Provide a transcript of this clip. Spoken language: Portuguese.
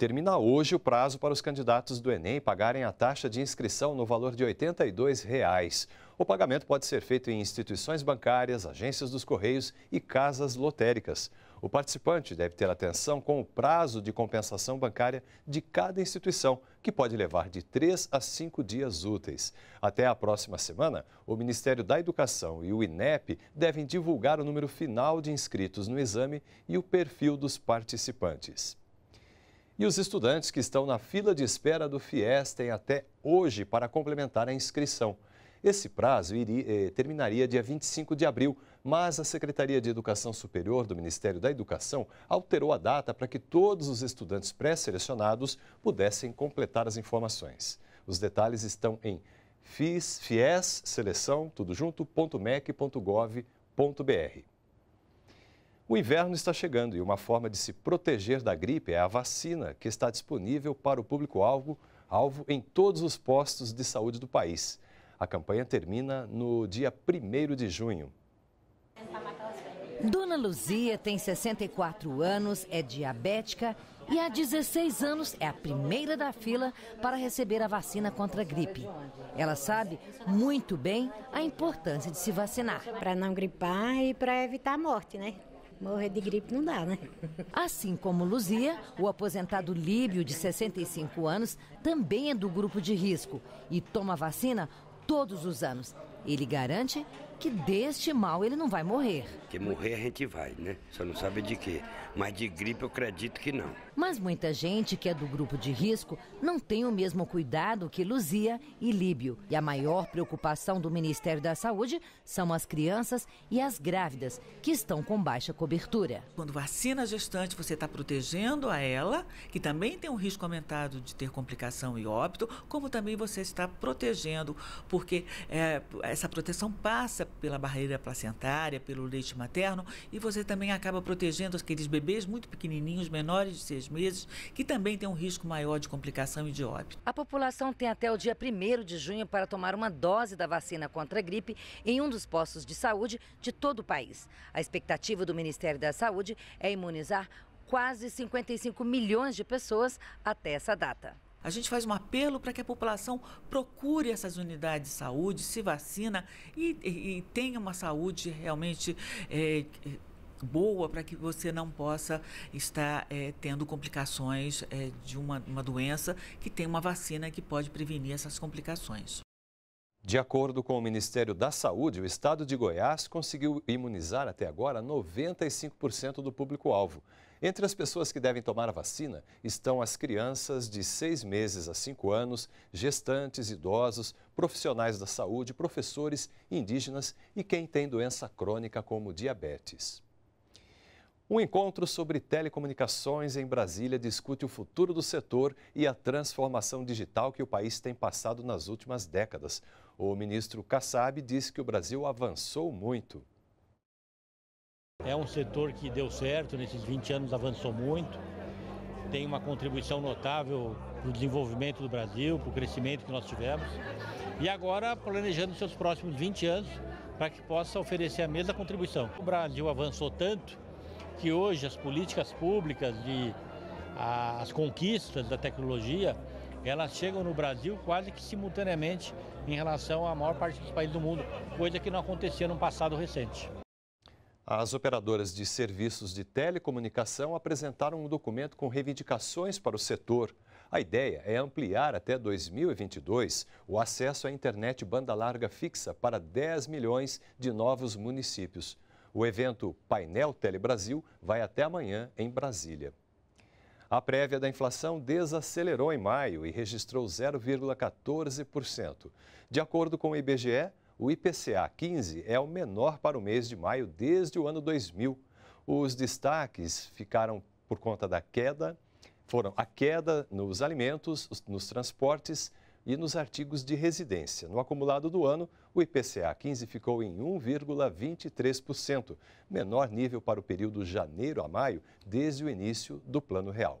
Termina hoje o prazo para os candidatos do Enem pagarem a taxa de inscrição no valor de R$ 82. Reais. O pagamento pode ser feito em instituições bancárias, agências dos Correios e casas lotéricas. O participante deve ter atenção com o prazo de compensação bancária de cada instituição, que pode levar de 3 a 5 dias úteis. Até a próxima semana, o Ministério da Educação e o INEP devem divulgar o número final de inscritos no exame e o perfil dos participantes. E os estudantes que estão na fila de espera do FIES têm até hoje para complementar a inscrição. Esse prazo iria, eh, terminaria dia 25 de abril, mas a Secretaria de Educação Superior do Ministério da Educação alterou a data para que todos os estudantes pré-selecionados pudessem completar as informações. Os detalhes estão em fies, fies seleção, tudo junto, .mec .gov .br. O inverno está chegando e uma forma de se proteger da gripe é a vacina, que está disponível para o público-alvo alvo em todos os postos de saúde do país. A campanha termina no dia 1 de junho. Dona Luzia tem 64 anos, é diabética e há 16 anos é a primeira da fila para receber a vacina contra a gripe. Ela sabe muito bem a importância de se vacinar. Para não gripar e para evitar a morte, né? Morrer de gripe não dá, né? Assim como Luzia, o aposentado Líbio, de 65 anos, também é do grupo de risco e toma vacina todos os anos, ele garante que deste mal ele não vai morrer. Que morrer a gente vai, né? Só não sabe de quê. Mas de gripe eu acredito que não. Mas muita gente que é do grupo de risco não tem o mesmo cuidado que Luzia e Líbio. E a maior preocupação do Ministério da Saúde são as crianças e as grávidas, que estão com baixa cobertura. Quando vacina a gestante, você está protegendo a ela, que também tem um risco aumentado de ter complicação e óbito, como também você está protegendo, porque é, essa proteção passa pela barreira placentária, pelo leite materno e você também acaba protegendo aqueles bebês muito pequenininhos, menores de seis meses, que também têm um risco maior de complicação e de óbito. A população tem até o dia 1 de junho para tomar uma dose da vacina contra a gripe em um dos postos de saúde de todo o país. A expectativa do Ministério da Saúde é imunizar quase 55 milhões de pessoas até essa data. A gente faz um apelo para que a população procure essas unidades de saúde, se vacina e, e, e tenha uma saúde realmente é, boa para que você não possa estar é, tendo complicações é, de uma, uma doença que tem uma vacina que pode prevenir essas complicações. De acordo com o Ministério da Saúde, o estado de Goiás conseguiu imunizar até agora 95% do público-alvo. Entre as pessoas que devem tomar a vacina estão as crianças de 6 meses a 5 anos, gestantes, idosos, profissionais da saúde, professores, indígenas e quem tem doença crônica como diabetes. Um encontro sobre telecomunicações em Brasília discute o futuro do setor e a transformação digital que o país tem passado nas últimas décadas. O ministro Kassab diz que o Brasil avançou muito. É um setor que deu certo, nesses 20 anos avançou muito, tem uma contribuição notável para o desenvolvimento do Brasil, para o crescimento que nós tivemos. E agora planejando seus próximos 20 anos para que possa oferecer a mesma contribuição. O Brasil avançou tanto que hoje as políticas públicas e as conquistas da tecnologia elas chegam no Brasil quase que simultaneamente em relação à maior parte dos países do mundo, coisa que não acontecia no passado recente. As operadoras de serviços de telecomunicação apresentaram um documento com reivindicações para o setor. A ideia é ampliar até 2022 o acesso à internet banda larga fixa para 10 milhões de novos municípios. O evento Painel Telebrasil vai até amanhã em Brasília. A prévia da inflação desacelerou em maio e registrou 0,14%. De acordo com o IBGE, o IPCA 15 é o menor para o mês de maio desde o ano 2000. Os destaques ficaram por conta da queda, foram a queda nos alimentos, nos transportes e nos artigos de residência. No acumulado do ano, o IPCA 15 ficou em 1,23%, menor nível para o período janeiro a maio desde o início do Plano Real.